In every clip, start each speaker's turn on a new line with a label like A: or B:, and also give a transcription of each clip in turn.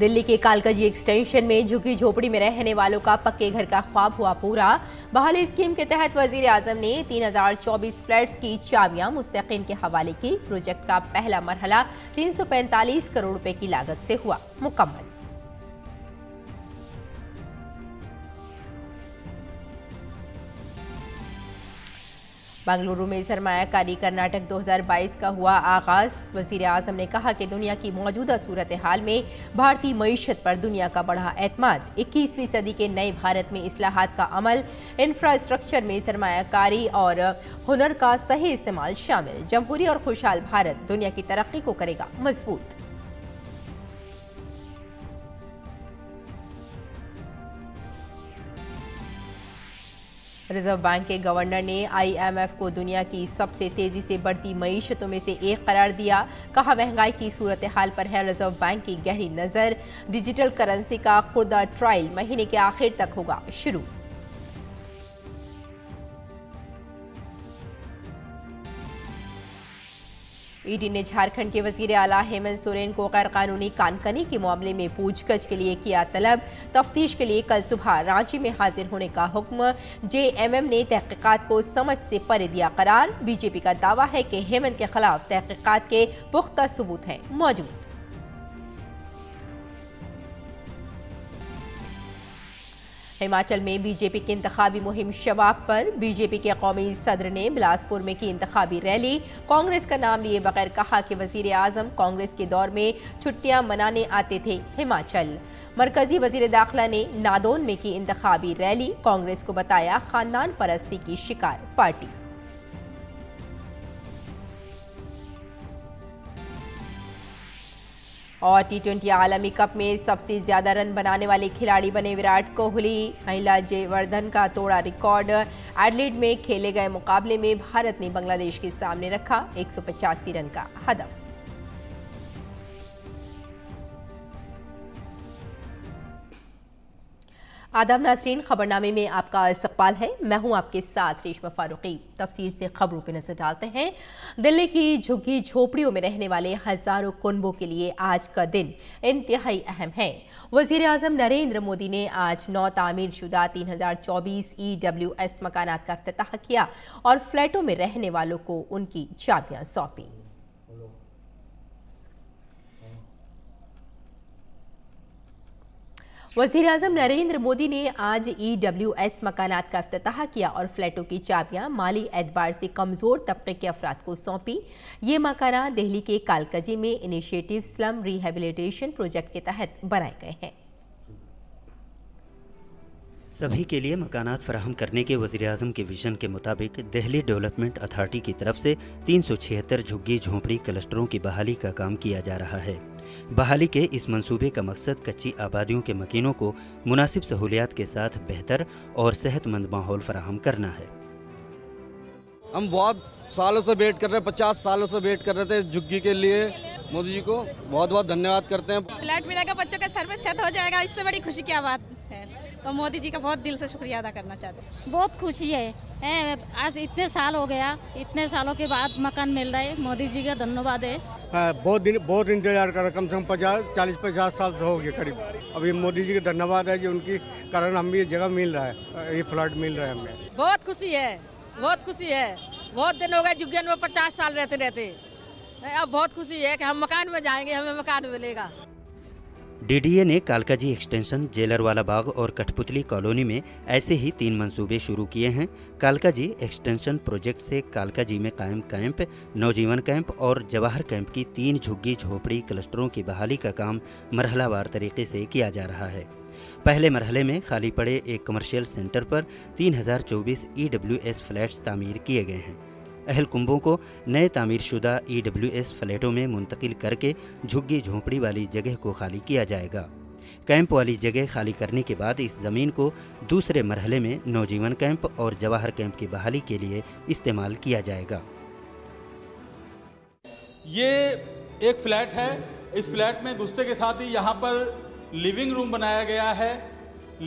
A: दिल्ली के कालकाजी एक्सटेंशन में झुकी झोपड़ी में रहने वालों का पक्के घर का ख्वाब हुआ पूरा बहाली स्कीम के तहत वजीर आजम ने 3024 फ्लैट्स की चाबियां मुस्तकिन के हवाले की प्रोजेक्ट का पहला मरहला 345 करोड़ रुपए की लागत से हुआ मुकम्मल बंगलुरु में सरमाकारी कर्नाटक 2022 का हुआ आगाज वजीर अजम ने कहा कि दुनिया की मौजूदा सूरत हाल में भारतीय मीशत पर दुनिया का बढ़ा एतमाद इक्कीसवीं सदी के नए भारत में असलाहत का अमल इंफ्रास्ट्रक्चर में सरमाकारी और हुनर का सही इस्तेमाल शामिल जमहूरी और खुशहाल भारत दुनिया की तरक्की को करेगा मजबूत रिजर्व बैंक के गवर्नर ने आईएमएफ को दुनिया की सबसे तेजी से बढ़ती मीशतों में से एक करार दिया कहा महंगाई की सूरत हाल पर है रिजर्व बैंक की गहरी नज़र डिजिटल करेंसी का खुदा ट्रायल महीने के आखिर तक होगा शुरू ईडी ने झारखंड के वजीर अला हेमंत सोरेन को गैर कानूनी कानकनी के मामले में पूछगछ के लिए किया तलब तफ्तीश के लिए कल सुबह रांची में हाजिर होने का हुक्म एम ने तहकीकत को समझ से परे दिया करार बीजेपी का दावा है कि हेमंत के खिलाफ तहकीकत के पुख्ता सबूत हैं मौजूद हिमाचल में बीजेपी की इंतबी मुहिम शबाब पर बीजेपी के कौमी सदर ने बिलासपुर में की इंतबी रैली कांग्रेस का नाम लिए बगैर कहा कि वजीर आजम कांग्रेस के दौर में छुट्टियां मनाने आते थे हिमाचल मरकजी वजीर दाखिला ने नादौन में की इंतबी रैली कांग्रेस को बताया खानदान परस्ती की शिकार पार्टी और टी ट्वेंटी आलमी कप में सबसे ज़्यादा रन बनाने वाले खिलाड़ी बने विराट कोहली महिला जयवर्धन का तोड़ा रिकॉर्ड एडलिड में खेले गए मुकाबले में भारत ने बांग्लादेश के सामने रखा एक रन का हदफ आदाब नाजरीन खबरनामे में आपका इस्तकबाल है मैं हूं आपके साथ रेशमा फारूकी तफसील से खबरों पर नजर डालते हैं दिल्ली की झुग्गी झोपड़ियों में रहने वाले हज़ारों कुनबों के लिए आज का दिन इंतहाई अहम है वजीर अजम नरेंद्र मोदी ने आज नौ तामीर शुदा तीन हज़ार चौबीस ई डब्ल्यू एस मकाना का अफ्ताह किया और फ्लैटों में रहने वालों को उनकी चाबियाँ सौंपी वजीर अजम नरेंद्र मोदी ने आज ई डब्ल्यू एस मकानात का अफ्ताह किया और फ्लैटों की चाबियां माली एतबार से कमज़ोर तबके के अफराद को सौंपी ये मकाना दिल्ली के कालकजी में इनिशिएटिव स्लम रिहेबिलिटेशन प्रोजेक्ट के तहत बनाए गए हैं
B: सभी के लिए मकानात फराहम करने के वजी अजम के विजन के मुताबिक दिल्ली डेवलपमेंट अथॉरिटी की तरफ से तीन सौ छिहत्तर झुग्गी झोंपड़ी क्लस्टरों की बहाली का काम किया जा रहा है बहाली के इस मंसूबे का मकसद कच्ची आबादियों के मकीनों को मुनासिब सहूलियात के साथ बेहतर और सेहतमंद माहौल फराहम करना है
C: हम बहुत सालों से वेट कर रहे हैं पचास सालों से वेट कर रहे थे झुग्गी के लिए मोदी जी को बहुत बहुत धन्यवाद करते हैं
A: फ्लैट मिलेगा बच्चों का सर पे छत हो जाएगा इससे बड़ी खुशी की बात है तो मोदी जी का बहुत दिल से शुक्रिया अदा करना चाहते हैं
B: बहुत खुशी है है आज इतने साल हो गया इतने सालों के बाद मकान मिल रहा है मोदी जी का धन्यवाद है
C: हाँ, बहुत दिन बहुत इंतजार कर कम से कम पचास चालीस पचास साल से तो हो गए करीब अभी मोदी जी का धन्यवाद है जो उनकी कारण भी ये जगह मिल रहा है ये फ्लैट मिल रहा है हमें
A: बहुत खुशी है बहुत खुशी है बहुत दिन हो गए जुगन में पचास साल रहते रहते अब बहुत खुशी है कि हम मकान में जाएंगे हमें मकान मिलेगा
B: डीडीए ने कालकाजी एक्सटेंशन जेलर वाला बाग और कठपुतली कॉलोनी में ऐसे ही तीन मंसूबे शुरू किए हैं कालकाजी एक्सटेंशन प्रोजेक्ट से कालकाजी में कायम कैंप नवजीवन कैंप और जवाहर कैंप की तीन झुग्गी झोपड़ी क्लस्टरों की बहाली का काम मरहलावार तरीके से किया जा रहा है पहले मरहले में खाली पड़े एक कमर्शियल सेंटर पर 3024 ईडब्ल्यूएस फ्लैट्स तामीर किए गए हैं अहल कुंभों को नए तामीर शुदा ई e फ्लैटों में मुंतकिल करके झुग्गी झोंपड़ी वाली जगह को खाली किया जाएगा कैंप वाली जगह खाली करने के बाद इस ज़मीन को दूसरे मरहले में नौजीवन कैंप और जवाहर कैंप की बहाली के लिए इस्तेमाल किया जाएगा
D: ये एक फ्लैट है इस फ्लैट में घुसते के साथ ही यहाँ पर लिविंग रूम बनाया गया है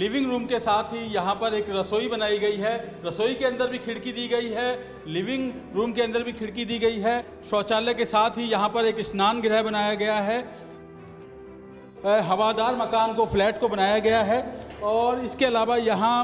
D: लिविंग रूम के साथ ही यहाँ पर एक रसोई बनाई गई है रसोई के अंदर भी खिड़की दी गई है लिविंग रूम के अंदर भी खिड़की दी गई है शौचालय के साथ ही यहाँ पर एक स्नान गृह बनाया गया है हवादार मकान को फ्लैट को बनाया गया है और इसके अलावा यहाँ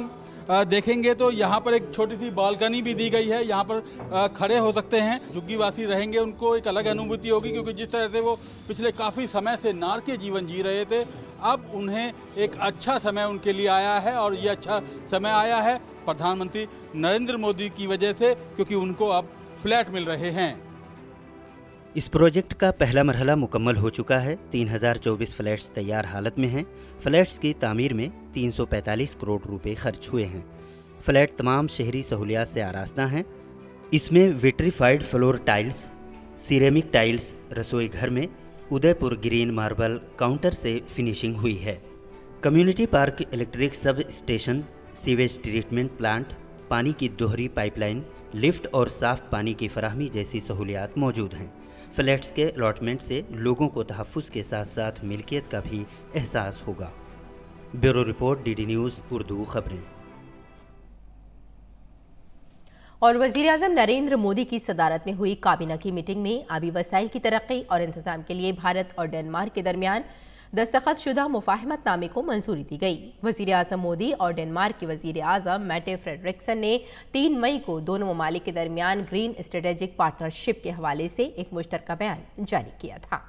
D: देखेंगे तो यहाँ पर एक छोटी सी बालकनी भी दी गई है यहाँ पर खड़े हो सकते हैं झुग्गीवासी रहेंगे उनको एक अलग अनुभूति होगी क्योंकि जिस तरह से वो पिछले काफ़ी समय से नार के जीवन जी रहे थे अब उन्हें एक अच्छा समय उनके लिए आया है और ये अच्छा समय आया है प्रधानमंत्री नरेंद्र मोदी की वजह से क्योंकि उनको अब फ्लैट मिल रहे हैं
B: इस प्रोजेक्ट का पहला मरहला मुकम्मल हो चुका है 3024 फ्लैट्स तैयार हालत में हैं फ्लैट्स की तमीर में 345 करोड़ रुपए खर्च हुए हैं फ्लैट तमाम शहरी सहूलियात से आरास्ता हैं इसमें vitrified floor tiles ceramic tiles रसोई घर में उदयपुर ग्रीन मार्बल काउंटर से फिनिशिंग हुई है community park electric sub station sewage treatment plant पानी की दोहरी पाइपलाइन लिफ्ट और साफ पानी की फराहमी जैसी सहूलियात मौजूद हैं फ्लैट्स के अलाटमेंट से लोगों को तहफ़ के साथ साथ मिल्कियत का भी एहसास होगा bureau report D D news Urdu खबरें
A: और वजीर अजम नरेंद्र मोदी की सदारत में हुई काबीना की मीटिंग में आबी वसाइल की तरक्की और इंतजाम के लिए भारत और डेनमार्क के दरमियान दस्तखत शुदा मुफाहमतनामे को मंजूरी दी गई वजी अजम मोदी और डेनमार्क के वजीर अजम मैटे फ्रेडरिक्सन ने तीन मई को दोनों ममालिक के दरमियान ग्रीन स्ट्रेटेजिक पार्टनरशिप के हवाले से एक मुश्तरक बयान जारी किया था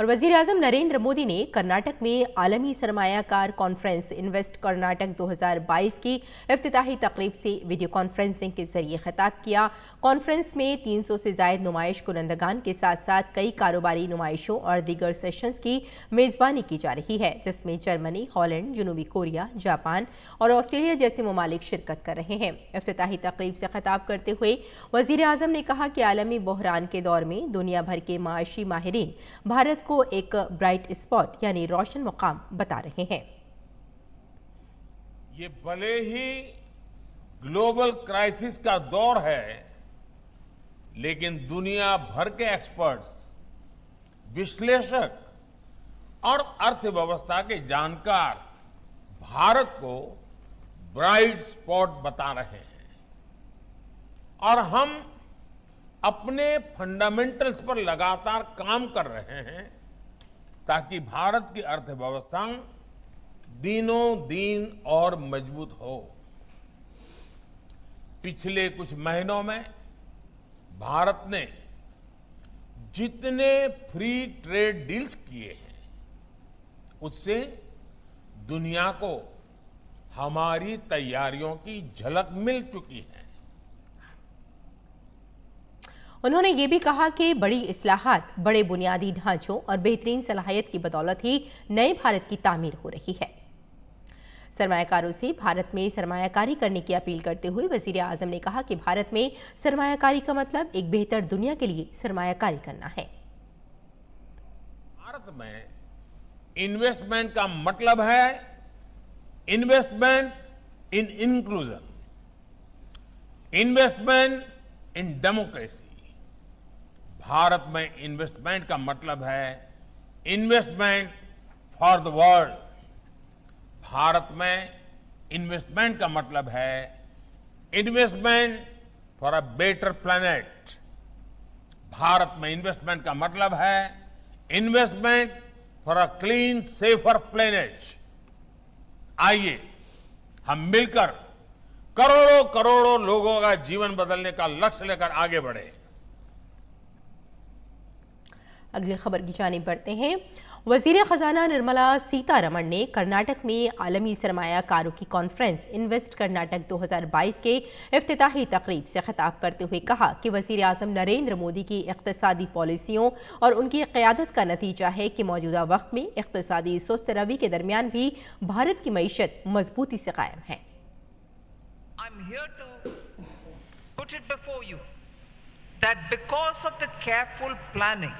A: और वजीर अजम नरेंद्र मोदी ने कर्नाटक में आलमी सरमायाकार कॉन्फ्रेंस इन्वेस्ट कर्नाटक 2022 की अफ्ताही तकरीब से वीडियो कॉन्फ्रेंसिंग के जरिए खिताब किया कॉन्फ्रेंस में 300 से जायद नुमाइश कुनंदगान के साथ साथ कई कारोबारी नुमाइशों और दीगर सेशंस की मेज़बानी की जा रही है जिसमें जर्मनी हॉलैंड जनूबी कोरिया जापान और ऑस्ट्रेलिया जैसे ममालिक शिरकत कर रहे हैं अफ्ताही तकरीब से खिताब करते हुए वजीर अजम ने कहा कि आलमी बहरान के दौर में दुनिया भर के माशी माहरीन भारत को एक ब्राइट स्पॉट यानी रोशन मुकाम बता रहे हैं
D: ये भले ही ग्लोबल क्राइसिस का दौर है लेकिन दुनिया भर के एक्सपर्ट्स विश्लेषक और अर्थव्यवस्था के जानकार भारत को ब्राइट स्पॉट बता रहे हैं और हम अपने फंडामेंटल्स पर लगातार काम कर रहे हैं ताकि भारत की अर्थव्यवस्था दिनों दिन और मजबूत हो पिछले कुछ महीनों में भारत ने जितने फ्री ट्रेड डील्स किए हैं उससे दुनिया को हमारी तैयारियों की झलक मिल चुकी है
A: उन्होंने ये भी कहा कि बड़ी असलाहत बड़े बुनियादी ढांचों और बेहतरीन सलाहियत की बदौलत ही नए भारत की तामीर हो रही है सरमाकारों से भारत में सरमाकारी करने की अपील करते हुए वजीर आजम ने कहा कि भारत में सरमाकारी का मतलब एक बेहतर दुनिया के लिए सरमाकारी करना है
D: भारत में इन्वेस्टमेंट का मतलब है investment in inclusion investment in democracy Bharat में इन्वेस्टमेंट का मतलब है investment for the world Bharat में इन्वेस्टमेंट का मतलब है investment for a better planet Bharat में इन्वेस्टमेंट का मतलब है investment for a clean safer planet आइए हम मिलकर करोड़ों करोड़ों लोगों का जीवन बदलने का लक्ष्य लेकर आगे बढ़े
A: अगली खबर की जानब बढ़ते हैं वजीर ख़जाना निर्मला सीतारमण ने कर्नाटक में आलमी सरमाकारों की कॉन्फ्रेंस इन्वेस्ट कर्नाटक 2022 के अफ्ताही तकरीब से खिताब करते हुए कहा कि वजीर अजम नरेंद्र मोदी की इकतदी पॉलिसियों और उनकी क़्यादत का नतीजा है कि मौजूदा वक्त में इकतदी सुस्त रवि के दरमियान भी भारत की मीशत मजबूती से कायम है
C: that because of the careful planning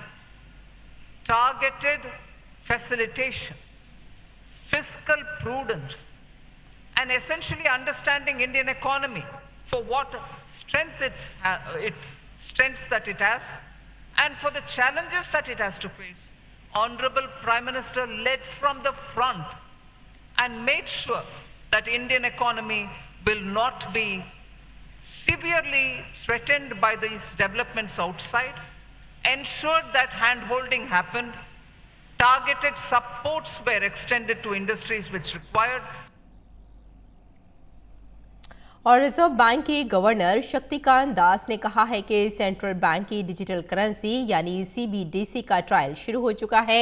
C: targeted facilitation, fiscal prudence, and essentially understanding Indian economy for what strength uh, it, strengths that it has and for the challenges that it has to face. Honorable Prime Minister led from the front and made sure that Indian economy will not be severely threatened by these developments outside ensured that handholding happened, targeted supports were extended to industries which required.
A: और reserve bank के governor Shaktikanta Das ने कहा है कि central bank की digital currency यानी CBDC का trial शुरू हो चुका है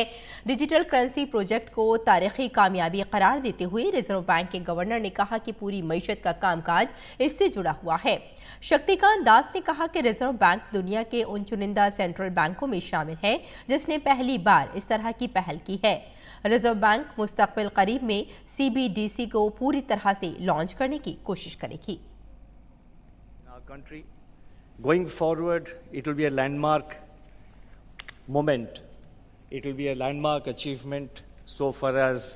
A: डिजिटल करेंसी प्रोजेक्ट को तारीखी कामयाबी करार देते हुए रिजर्व बैंक के गवर्नर ने कहा कि पूरी मीशत का कामकाज इससे जुड़ा हुआ है शक्तिकांत दास ने कहा कि रिजर्व बैंक दुनिया के उन चुनिंदा सेंट्रल बैंकों में शामिल है जिसने पहली बार इस तरह की पहल की है रिजर्व बैंक मुस्तबिल करीब में सी को पूरी तरह से लॉन्च करने की कोशिश करेगी
E: Going forward, it will be a landmark moment. It will be a landmark achievement so far as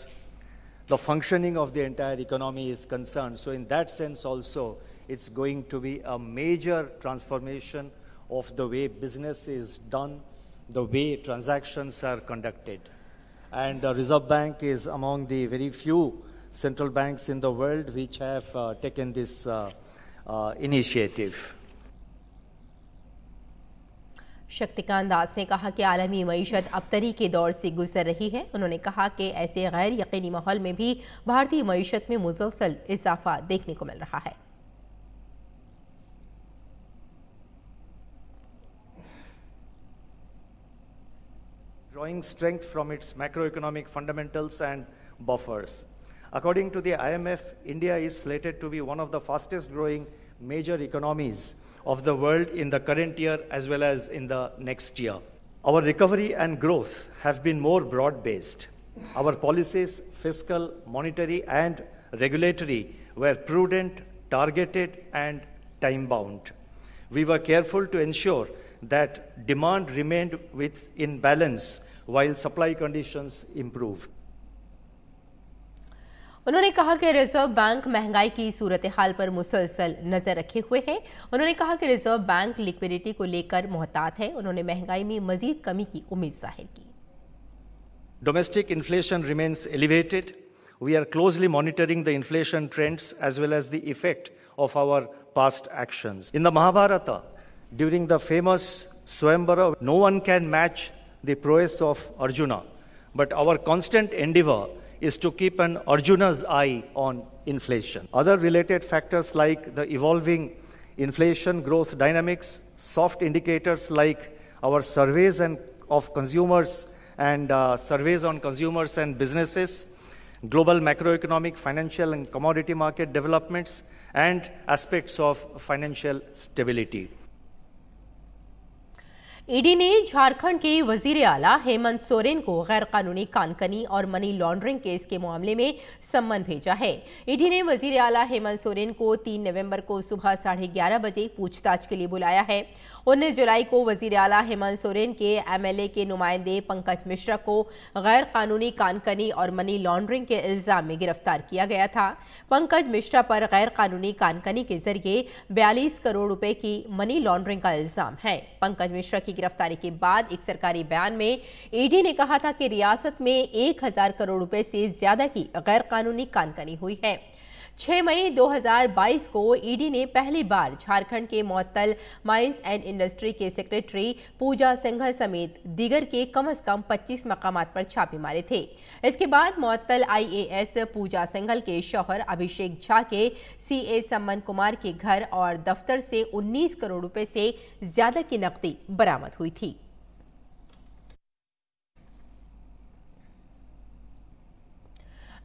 E: the functioning of the entire economy is concerned. So, in that sense, also, It's going to be a major transformation of the way business is done, the way transactions are conducted. And the Reserve Bank is among the very few central banks in the world which have uh, taken this uh, uh, initiative.
A: Shaktikanta Das ने कहा कि आलमी मीशत अबतरी के दौर से गुजर रही है उन्होंने कहा कि ऐसे गैर यकीनी माहौल में भी भारतीय मीशत में मुसलसल इजाफा देखने को मिल रहा है
E: drawing strength from its macroeconomic fundamentals and buffers. According to the IMF, India is slated to be one of the fastest growing major economies of the world in the current year as well as in the next year. Our recovery and growth have been more broad based. Our policies, fiscal, monetary, and regulatory, were prudent, targeted, and time bound. We were careful to ensure that demand remained within balance while supply conditions improve
A: उन्होंने कहा कि reserve bank महंगाई की सूरत हाल पर मुसलसल नज़र रखे हुए हैं उन्होंने कहा कि रिजर्व बैंक लिक्विडिटी को लेकर मोहतात है उन्होंने महंगाई में मजीद कमी की उम्मीद जाहिर की
E: domestic inflation remains elevated we are closely monitoring the inflation trends as well as the effect of our past action in the Mahabharata during the famous swayamvar no one can match the prowess of Arjuna. But our constant endeavor is to keep an Arjuna's eye on inflation. Other related factors like the evolving inflation growth dynamics, soft indicators like our surveys and of consumers and uh, surveys on consumers and businesses, global macroeconomic, financial and commodity market developments, and aspects of financial stability.
A: ED ने झारखंड के वजीर आला हेमंत सोरेन को गैर कानूनी कानकनी और money laundering case के मामले में सम्मन भेजा है ईडी ने वजीर आला हेमंत सोरेन को 3 नवंबर को सुबह साढ़े ग्यारह बजे पूछताछ के लिए बुलाया है उन्नीस जुलाई को वजीर आला हेमंत सोरेन के एमएलए के नुमाइंदे पंकज मिश्रा को गैर कानूनी कानकनी और मनी लॉन्ड्रिंग के इल्जाम में गिरफ्तार किया गया था पंकज मिश्रा पर गैर कानूनी कानकनी के जरिए बयालीस करोड़ रुपए की मनी लॉन्ड्रिंग का इल्जाम है पंकज मिश्रा की गिरफ्तारी के बाद एक सरकारी बयान में ईडी e ने कहा था कि रियासत में एक हजार करोड़ रुपए से ज्यादा की गैर कानूनी कानकनी हुई है 6 मई 2022 को ईडी ने पहली बार झारखंड के मौतल माइंस एंड इंडस्ट्री के सेक्रेटरी पूजा सिंघल समेत दीगर के कम अज कम 25 मकाम पर छापे मारे थे इसके बाद मौतल आईएएस पूजा सिंघल के शौहर अभिषेक झा के सीए सम्मन कुमार के घर और दफ्तर से 19 करोड़ रुपए से ज्यादा की नकदी बरामद हुई थी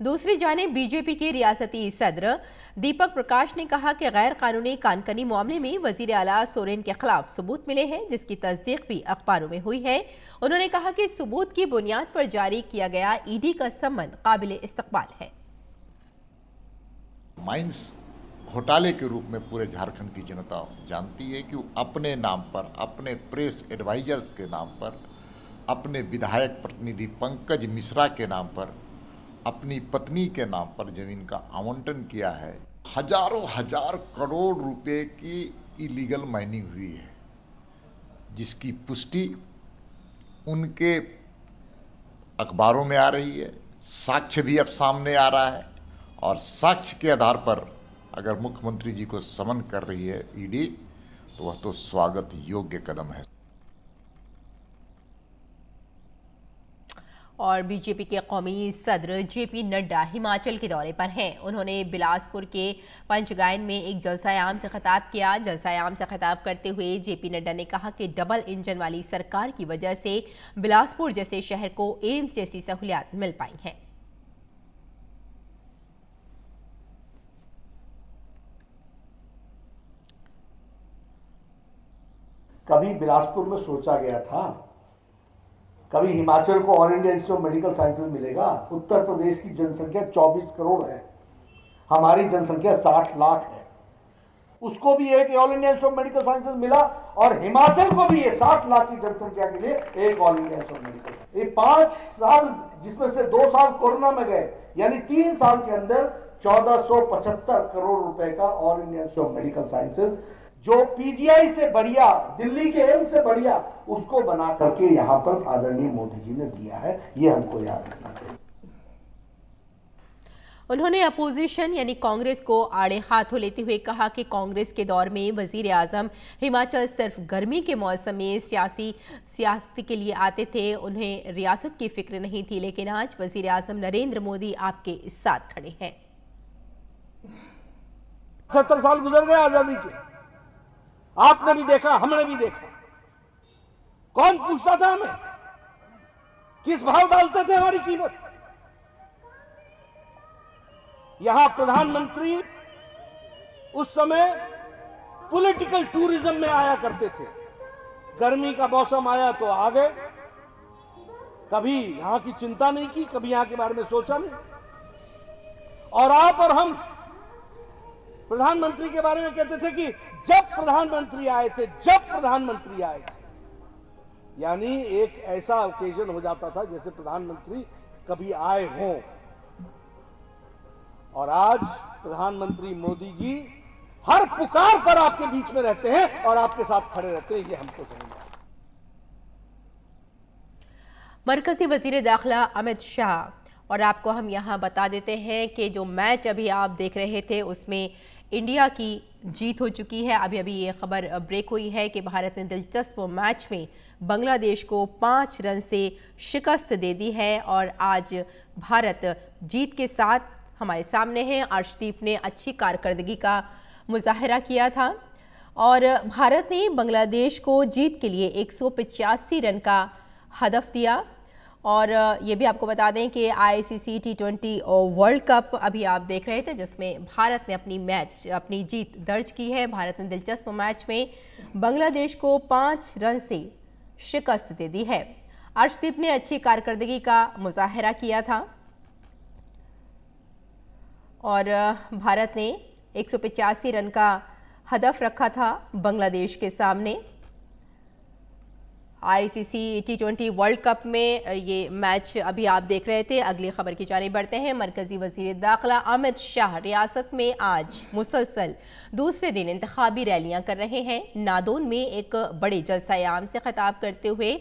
A: दूसरी जाने बीजेपी के रियासती सदर दीपक प्रकाश ने कहा कि गैर कानूनी कानकनी मामले में वजीर अला सोरेन के खिलाफ सबूत मिले हैं जिसकी तस्दीक भी अखबारों में हुई है उन्होंने कहा कि सबूत की बुनियाद पर जारी किया गया ईडी का समन काबिल इस्तकबाल है
D: माइंस घोटाले के रूप में पूरे झारखंड की जनता जानती है कि अपने नाम पर अपने प्रेस एडवाइजर्स के नाम पर अपने विधायक प्रतिनिधि पंकज मिश्रा के नाम पर अपनी पत्नी के नाम पर जमीन का आवंटन किया है हजारों हजार करोड़ रुपए की इलीगल माइनिंग हुई है जिसकी पुष्टि उनके अखबारों में आ रही है साक्ष्य भी अब सामने आ रहा है और साक्ष्य के आधार पर अगर मुख्यमंत्री जी को समन कर रही है ईडी तो वह तो स्वागत योग्य कदम है
A: और बीजेपी के कौमी सदर जे पी नड्डा हिमाचल के दौरे पर हैं उन्होंने बिलासपुर के पंचगायन में एक जलसायाम से खिताब किया जलसायाम से खिताब करते हुए जे पी नड्डा ने कहा कि डबल इंजन वाली सरकार की वजह से बिलासपुर जैसे शहर को एम्स जैसी सहूलियात मिल पाई हैं
C: कभी बिलासपुर में सोचा गया था कभी हिमाचल को All India Institute of Medical Sciences मिलेगा उत्तर प्रदेश की जनसंख्या 24 करोड़ है हमारी जनसंख्या 60 लाख है उसको भी एक All India Institute of Medical Sciences मिला और हिमाचल को भी ये 60 लाख की जनसंख्या के लिए एक All India Institute of Medical ये पांच साल जिसमें से दो साल कोरोना में गए यानी तीन साल के अंदर चौदह करोड़ रुपए का All India Institute of Medical Sciences जो पीजीआई से बढ़िया दिल्ली के एम्स से बढ़िया उसको बना करके यहां पर आदरणीय मोदी जी ने दिया है ये हमको याद रखना चाहिए
A: उन्होंने अपोजिशन यानी कांग्रेस को आड़े हाथों लेते हुए कहा कि कांग्रेस के दौर में वजीर आजम हिमाचल सिर्फ गर्मी के मौसम में सियासी सियासत के लिए आते थे उन्हें रियासत की फिक्र नहीं थी लेकिन आज वजीर आजम नरेंद्र मोदी आपके साथ खड़े हैं
C: सत्तर साल गुजर गए आज़ादी के आपने भी देखा हमने भी देखा कौन पूछता था हमें किस भाव डालते थे हमारी कीमत यहां प्रधानमंत्री उस समय पॉलिटिकल टूरिज्म में आया करते थे गर्मी का मौसम आया तो आ गए कभी यहां की चिंता नहीं की कभी यहां के बारे में सोचा नहीं और आप और हम प्रधानमंत्री के बारे में कहते थे कि जब प्रधानमंत्री आए थे जब प्रधानमंत्री आए थे यानी एक ऐसा ओकेजन हो जाता था जैसे प्रधानमंत्री कभी आए हों और आज प्रधानमंत्री मोदी जी हर पुकार पर आपके बीच में रहते हैं और आपके साथ खड़े रहते हैं ये हमको समझना
A: मरकजी वजीर दाखिला अमित शाह और आपको हम यहाँ बता देते हैं कि जो मैच अभी आप देख रहे थे उसमें इंडिया की जीत हो चुकी है अभी अभी ये खबर ब्रेक हुई है कि भारत ने दिलचस्प मैच में बांग्लादेश को पाँच रन से शिकस्त दे दी है और आज भारत जीत के साथ हमारे सामने हैं अर्शदीप ने अच्छी कारकर्दगी का मुजाहरा किया था और भारत ने बांग्लादेश को जीत के लिए एक रन का हदफ दिया और ये भी आपको बता दें कि ICC T twenty World Cup अभी आप देख रहे थे जिसमें भारत ने अपनी मैच अपनी जीत दर्ज की है भारत ने दिलचस्प मैच में बांग्लादेश को पाँच रन से शिकस्त दे दी है अर्शदीप ने अच्छी कारकर्दगी का मुजाहरा किया था और भारत ने एक रन का हदफ रखा था बांग्लादेश के सामने आईसीसी टी वर्ल्ड कप में ये मैच अभी आप देख रहे थे अगली खबर की जानी बढ़ते हैं मरकजी वजीर दाखिला अमित शाह रियासत में आज मुसलसल दूसरे दिन इंतबी रैलियां कर रहे हैं नादौन में एक बड़े जलसायाम से खिताब करते हुए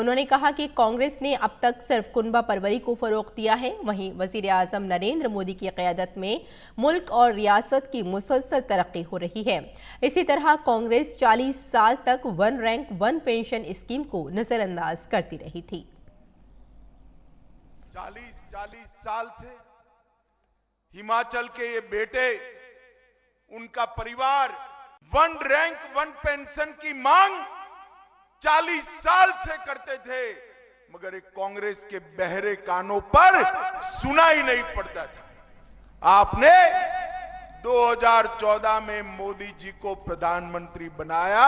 A: उन्होंने कहा कि कांग्रेस ने अब तक सिर्फ कुनबा परवरी को फ़रोग दिया है वहीं वजीर अजम नरेंद्र मोदी की क़्यादत में मुल्क और रियासत की मुसलसल तरक्की हो रही है इसी तरह कांग्रेस चालीस साल तक one rank one pension scheme को नजरअंदाज करती रही थी
D: चालीस चालीस साल से हिमाचल के ये बेटे उनका परिवार वन रैंक वन पेंशन की मांग चालीस साल से करते थे मगर एक कांग्रेस के बहरे कानों पर सुना ही नहीं पड़ता था आपने 2014 में मोदी जी को प्रधानमंत्री बनाया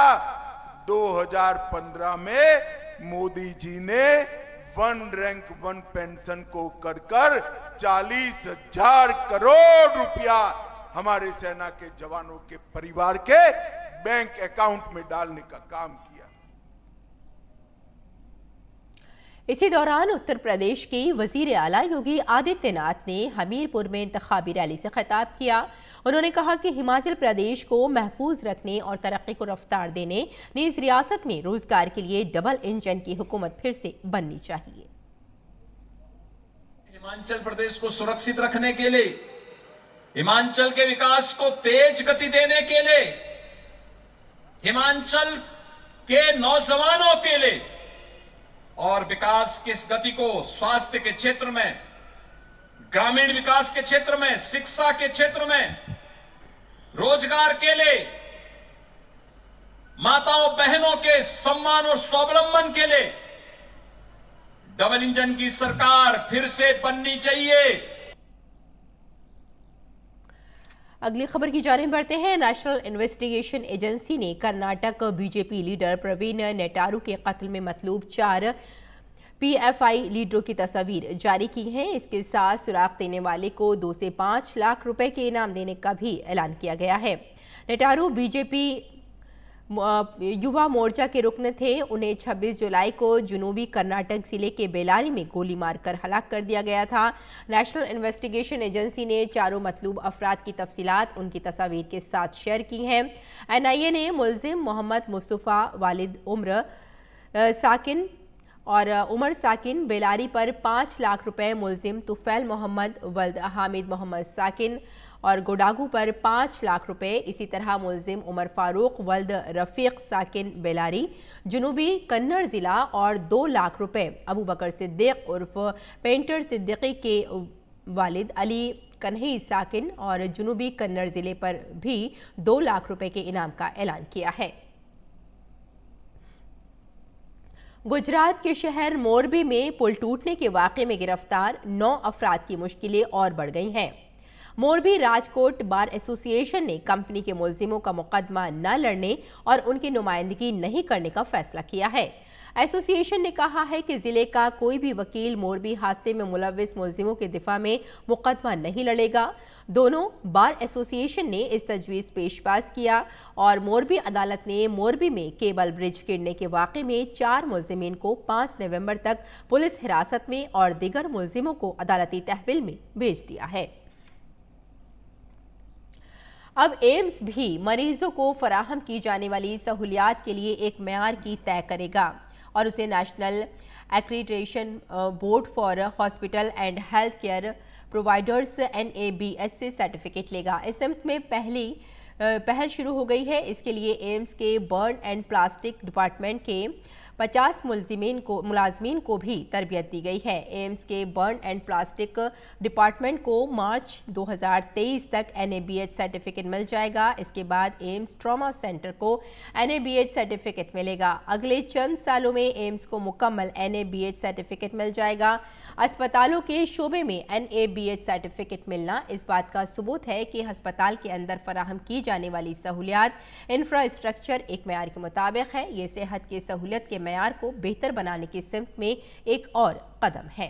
D: 2015 में मोदी जी ने वन रैंक वन पेंशन को कर कर चालीस हजार करोड़ रुपया हमारे सेना के जवानों के परिवार के बैंक अकाउंट में डालने का काम किया
A: इसी दौरान उत्तर प्रदेश के वजीर आला योगी आदित्यनाथ ने हमीरपुर में इंतबी रैली से खिताब किया उन्होंने कहा कि हिमाचल प्रदेश को महफूज रखने और तरक्की को रफ्तार देने नीज रियासत में रोजगार के लिए डबल इंजन की हुकूमत फिर से बननी चाहिए
C: हिमाचल प्रदेश को सुरक्षित रखने के लिए हिमाचल के विकास को तेज गति देने के लिए हिमाचल के नौजवानों के लिए और विकास की गति को स्वास्थ्य के क्षेत्र में ग्रामीण विकास के क्षेत्र में शिक्षा के क्षेत्र में रोजगार के लिए माताओं बहनों के सम्मान और स्वावलंबन के लिए डबल इंजन की सरकार फिर से बननी चाहिए
A: अगली खबर की जाने बढ़ते हैं नेशनल इन्वेस्टिगेशन एजेंसी ने कर्नाटक बीजेपी लीडर प्रवीण नेटारू के कत्ल में मतलूब चार पीएफआई लीडरों की तस्वीर जारी की है इसके साथ सुराग देने वाले को दो से पांच लाख रुपए के इनाम देने का भी ऐलान किया गया है नेटारू बीजेपी युवा मोर्चा के रुकन थे उन्हें 26 जुलाई को जुनूबी कर्नाटक जिले के बेलारी में गोली मारकर हलाक कर दिया गया था नेशनल इन्वेस्टिगेशन एजेंसी ने चारों मतलूब अफराद की तफसीत उनकी तस्वीर के साथ शेयर की हैं एनआईए ने मुलजिम मोहम्मद मुस्तफ़ा वालिद उम्र साकिन और उमर साकिन बेलारी पर पाँच लाख रुपए मुलजिम तुफैल मोहम्मद वल्द हामिद मोहम्मद साकिन और गोडागू पर पाँच लाख रुपए इसी तरह मुलजिम उमर फारूक वल्द रफ़ीक साकिन बेलारी जनूबी कन्नड़ ज़िला और दो लाख रुपए अबू बकर सिद्दीक उर्फ पेंटर सिद्दीकी के वालिद अली कन्हई साकिन और जनूबी कन्नड़ ज़िले पर भी दो लाख रुपये के इनाम का ऐलान किया है गुजरात के शहर मोरबी में पुल टूटने के वाक़े में गिरफ्तार नौ अफराद की मुश्किलें और बढ़ गई हैं मोरबी राजकोट बार एसोसिएशन ने कंपनी के मुलजिमों का मुकदमा न लड़ने और उनकी नुमाइंदगी नहीं करने का फैसला किया है एसोसिएशन ने कहा है कि जिले का कोई भी वकील मोरबी हादसे में मुलविस मुलजिमों के दिफा में मुकदमा नहीं लड़ेगा दोनों बार एसोसिएशन ने इस तजवीज़ पेश पास किया और मोरबी अदालत ने मोरबी में केबल ब्रिज गिरने के वाक़े में चार मुलजमीन को पाँच नवम्बर तक पुलिस हिरासत में और दिगर मुलजिमों को अदालती तहवील में भेज दिया है अब एम्स भी मरीजों को फराहम की जाने वाली सहूलियात के लिए एक मैार की तय करेगा और उसे National Accreditation Board for Hospital and Health Care Providers N A B S से सर्टिफिकेट लेगा इस में पहली uh, पहल शुरू हो गई है इसके लिए एम्स के बर्न एंड प्लास्टिक डिपार्टमेंट के पचास मुलजमीन को मुलाजमीन को भी तरबियत दी गई है एम्स के बर्न एंड प्लास्टिक डिपार्टमेंट को मार्च 2023 तक एच सर्टिफिकेट मिल जाएगा इसके बाद एम्स ट्रामा सेंटर को एच सर्टिफिकेट मिलेगा अगले चंद सालों में एम्स को मुकम्मल एच सर्टिफिकेट मिल जाएगा अस्पतालों के शोबे में एच सर्टिफिकेट मिलना इस बात का सबूत है कि हस्पताल के अंदर फराहम की जाने वाली सहूलियात इंफ्रास्ट्रक्चर एक मैार के मुताबिक है ये सेहत की सहूलियत के मैार को बेहतर बनाने की सिमत में एक और कदम है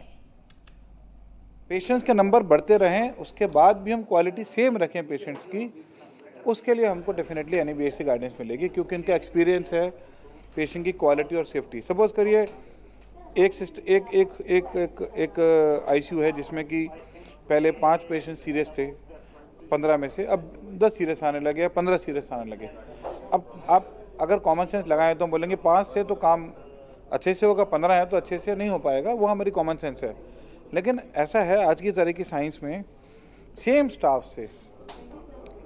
D: पेशेंट्स के नंबर बढ़ते रहें उसके बाद भी हम क्वालिटी सेम रखें पेशेंट्स की उसके लिए हमको डेफिनेटली एन बी गाइडेंस मिलेगी क्योंकि इनका एक्सपीरियंस है पेशेंट की क्वालिटी और सेफ्टी सपोज करिए एक सिस्ट एक एक एक एक, एक आईसीयू uh, है जिसमें कि पहले पांच पेशेंट सीरियस थे पंद्रह में से अब दस सीरियस आने लगे या पंद्रह सीरियस आने लगे अब आप अगर कॉमन सेंस लगाए तो हम बोलेंगे पाँच से तो काम अच्छे से होगा पंद्रह है तो अच्छे से नहीं हो पाएगा वो हमारी कॉमन सेंस है लेकिन ऐसा है आज की तरह की साइंस में सेम स्टाफ से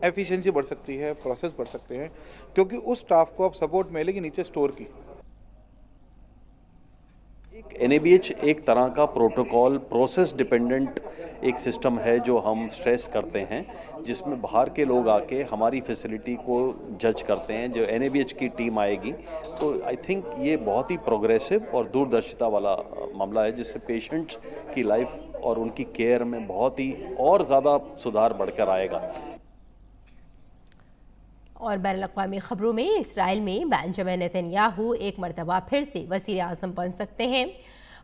D: एफिशिएंसी बढ़ सकती है प्रोसेस बढ़ सकते हैं क्योंकि उस स्टाफ को आप सपोर्ट मिलेगी नीचे स्टोर की
C: एक एन एक तरह का प्रोटोकॉल प्रोसेस डिपेंडेंट एक सिस्टम है जो हम स्ट्रेस करते हैं जिसमें बाहर के लोग आके हमारी फैसिलिटी को जज करते हैं जो एन की टीम आएगी तो आई थिंक ये बहुत ही प्रोग्रेसिव और दूरदर्शिता वाला मामला है जिससे पेशेंट्स की लाइफ और उनकी केयर में बहुत ही और ज़्यादा सुधार बढ़कर आएगा
A: और बैन अवी ख़बरों में इसराइल में बैनजमैन नतन्याहू एक मरतबा फिर से वजीर अजम बन सकते हैं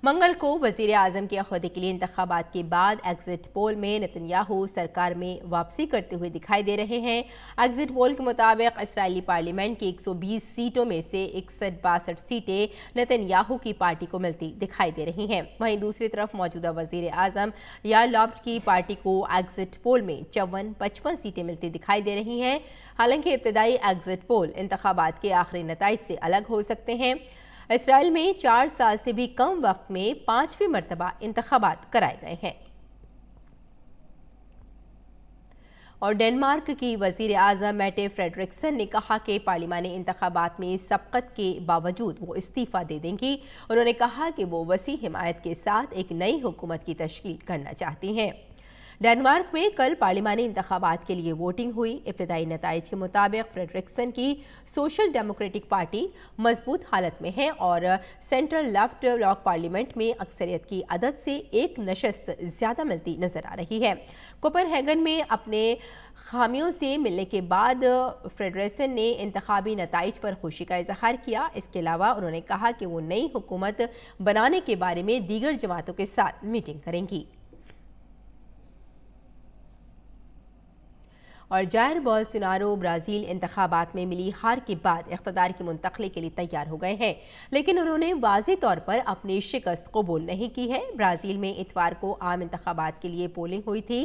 A: मंगल को वजीर अजम के अहदे के लिए इंतबात के बाद एग्जिट पोल में नतनयाहू सरकार में वापसी करते हुए दिखाई दे रहे हैं एग्जिट पोल के मुताबिक इसराइली पार्लियामेंट की 120 सीटों में से इकसठ बासठ सीटें नतनयाहू की पार्टी को मिलती दिखाई दे रही हैं वहीं दूसरी तरफ मौजूदा वजीर अजम यारलॉब्ट की पार्टी को एग्जिट पोल में चौवन पचपन सीटें मिलती दिखाई दे रही हैं हालांकि इब्तदाई एग्जिट पोल इंतबात के आखिरी नतज से अलग हो सकते हैं इसराइल में चार साल से भी कम वक्त में पांचवीं मरतबा इंतबात कराए गए हैं और डेनमार्क की वजीर अजम मैटे फ्रेडरिक्सन ने कहा कि पार्लिमानी इंतबात में सबकत के बावजूद वो इस्तीफ़ा दे देंगी उन्होंने कहा कि वो वसी हिमायत के साथ एक नई हुकूमत की तश्ील करना चाहती हैं डेनमार्क में कल पार्लिमानी इंतबात के लिए वोटिंग हुई इब्तदाई नतज के मुताबिक फ्रेडरिक्सन की सोशल डेमोक्रेटिक पार्टी मजबूत हालत में है और सेंट्रल लेफ्ट ब्लॉक पार्लियामेंट में अक्सरियत की अदद से एक नशस्त ज़्यादा मिलती नजर आ रही है हैगन में अपने खामियों से मिलने के बाद फ्रेडरेसन ने इंतबी नतज पर खुशी का इजहार किया इसके अलावा उन्होंने कहा कि वो नई हुकूमत बनाने के बारे में दीगर जमातों के साथ मीटिंग करेंगी और जायर बोलसोनारो ब्राज़ील इंतबात में मिली हार के बाद इकतदार के मुंतकले के लिए तैयार हो गए हैं लेकिन उन्होंने वाज तौर पर अपनी शिकस्त कबूल नहीं की है ब्राज़ील में इतवार को आम इंतबात के लिए पोलिंग हुई थी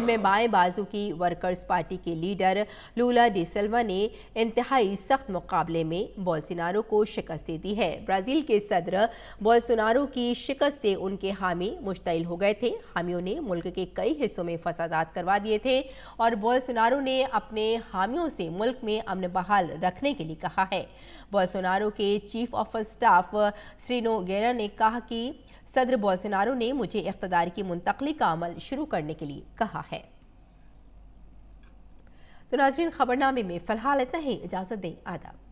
A: इनमें बाएं बाजू की वर्कर्स पार्टी के लीडर लूला डिसल्वा ने इंतहाई सख्त मुकाबले में बोलसोनारो को शिकस्त दे दी है ब्राज़ील के सदर बोलसोनारो की शिकस्त से उनके हामी मुश्तिल हो गए थे हामियों ने मुल्क के कई हिस्सों में फसादात करवा दिए थे और बोलसोनारो बोलसोनारो ने अपने हामियों से मुल्क में अमन बहाल रखने के लिए कहा है बोलसोनारो के चीफ ऑफ स्टाफ श्रीनो गेरा ने कहा कि सदर बोलसोनारो ने मुझे इकतदार की मुंतकली का अमल शुरू करने के लिए कहा है तो नाजरीन खबरनामे में फ़िलहाल इतना ही इजाज़त दें आदाब